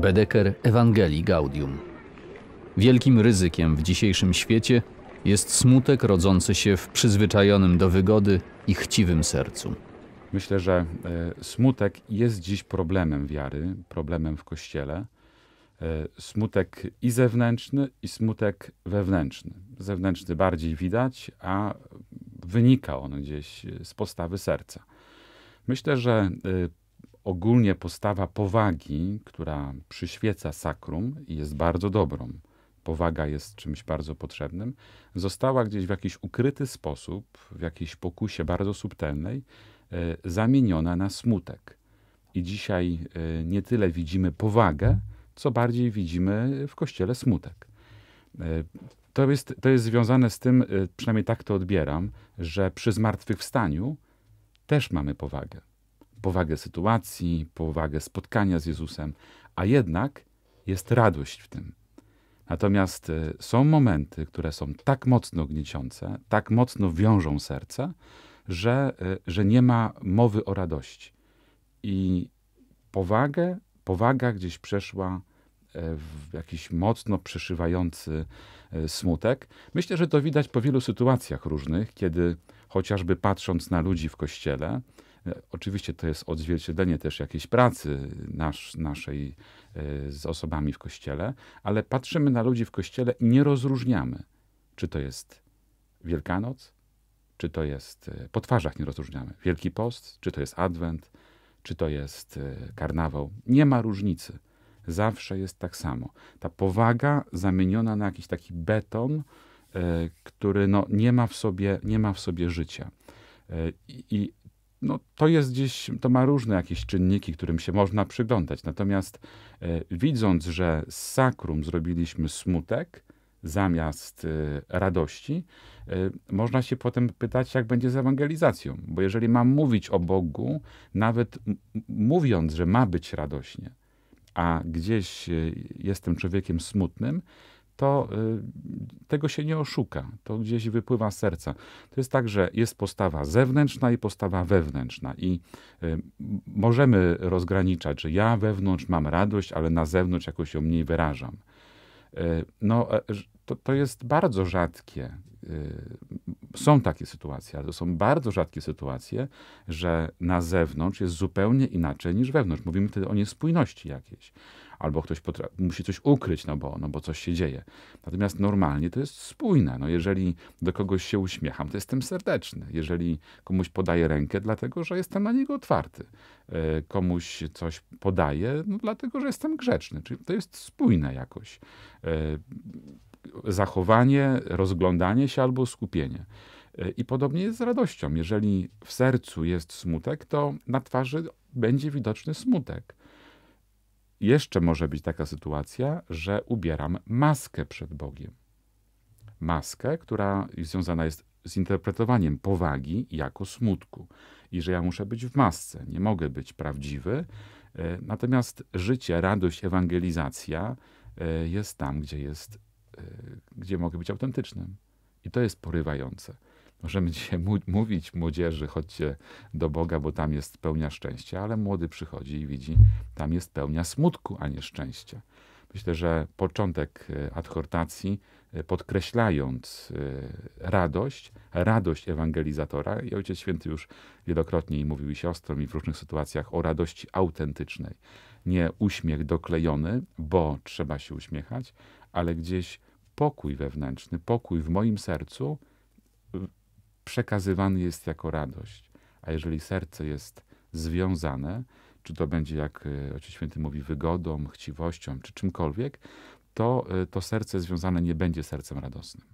Bedeker Ewangelii Gaudium. Wielkim ryzykiem w dzisiejszym świecie jest smutek rodzący się w przyzwyczajonym do wygody i chciwym sercu. Myślę, że e, smutek jest dziś problemem wiary, problemem w kościele. E, smutek i zewnętrzny, i smutek wewnętrzny. Zewnętrzny bardziej widać, a wynika on gdzieś z postawy serca. Myślę, że e, ogólnie postawa powagi, która przyświeca sakrum i jest bardzo dobrą, powaga jest czymś bardzo potrzebnym, została gdzieś w jakiś ukryty sposób, w jakiejś pokusie bardzo subtelnej, e, zamieniona na smutek. I dzisiaj e, nie tyle widzimy powagę, co bardziej widzimy w kościele smutek. E, to jest, to jest związane z tym, przynajmniej tak to odbieram, że przy zmartwychwstaniu też mamy powagę powagę sytuacji, powagę spotkania z Jezusem, a jednak jest radość w tym. Natomiast e, są momenty, które są tak mocno gnieciące, tak mocno wiążą serce, że, e, że nie ma mowy o radości. I powagę, powaga gdzieś przeszła e, w jakiś mocno przeszywający smutek. Myślę, że to widać po wielu sytuacjach różnych, kiedy chociażby patrząc na ludzi w kościele, Oczywiście to jest odzwierciedlenie też jakiejś pracy nasz, naszej e, z osobami w kościele, ale patrzymy na ludzi w kościele i nie rozróżniamy, czy to jest Wielkanoc, czy to jest, e, po twarzach nie rozróżniamy, Wielki Post, czy to jest Adwent, czy to jest e, karnawał. Nie ma różnicy. Zawsze jest tak samo. Ta powaga zamieniona na jakiś taki beton, który no, nie, ma w sobie, nie ma w sobie życia. I, i no, to jest gdzieś, to ma różne jakieś czynniki, którym się można przyglądać. Natomiast e, widząc, że z sakrum zrobiliśmy smutek zamiast e, radości, e, można się potem pytać, jak będzie z ewangelizacją. Bo jeżeli mam mówić o Bogu, nawet mówiąc, że ma być radośnie, a gdzieś jestem człowiekiem smutnym, to y, tego się nie oszuka. To gdzieś wypływa z serca. To jest tak, że jest postawa zewnętrzna i postawa wewnętrzna. I y, możemy rozgraniczać, że ja wewnątrz mam radość, ale na zewnątrz jakoś ją mniej wyrażam. Y, no, e, to, to jest bardzo rzadkie są takie sytuacje, ale to są bardzo rzadkie sytuacje, że na zewnątrz jest zupełnie inaczej niż wewnątrz. Mówimy wtedy o niespójności jakiejś. Albo ktoś musi coś ukryć, no bo, no bo coś się dzieje. Natomiast normalnie to jest spójne. No jeżeli do kogoś się uśmiecham, to jestem serdeczny. Jeżeli komuś podaję rękę, dlatego że jestem na niego otwarty. E, komuś coś podaję, no dlatego że jestem grzeczny. Czyli to jest spójne jakoś. E, zachowanie, rozglądanie się albo skupienie. E, I podobnie jest z radością. Jeżeli w sercu jest smutek, to na twarzy będzie widoczny smutek. Jeszcze może być taka sytuacja, że ubieram maskę przed Bogiem. Maskę, która związana jest z interpretowaniem powagi jako smutku. I że ja muszę być w masce, nie mogę być prawdziwy. E, natomiast życie, radość, ewangelizacja e, jest tam, gdzie jest Y, gdzie mogę być autentycznym. I to jest porywające. Możemy dzisiaj mówić młodzieży, chodźcie do Boga, bo tam jest pełnia szczęścia, ale młody przychodzi i widzi, tam jest pełnia smutku, a nie szczęścia. Myślę, że początek y, adhortacji, y, podkreślając radość, radość ewangelizatora, i Ojciec Święty już wielokrotnie i mówił i siostrom, i w różnych sytuacjach o radości autentycznej. Nie uśmiech doklejony, bo trzeba się uśmiechać, ale gdzieś pokój wewnętrzny, pokój w moim sercu przekazywany jest jako radość. A jeżeli serce jest związane, czy to będzie, jak e, Ojciec Święty mówi, wygodą, chciwością, czy czymkolwiek, to e, to serce związane nie będzie sercem radosnym.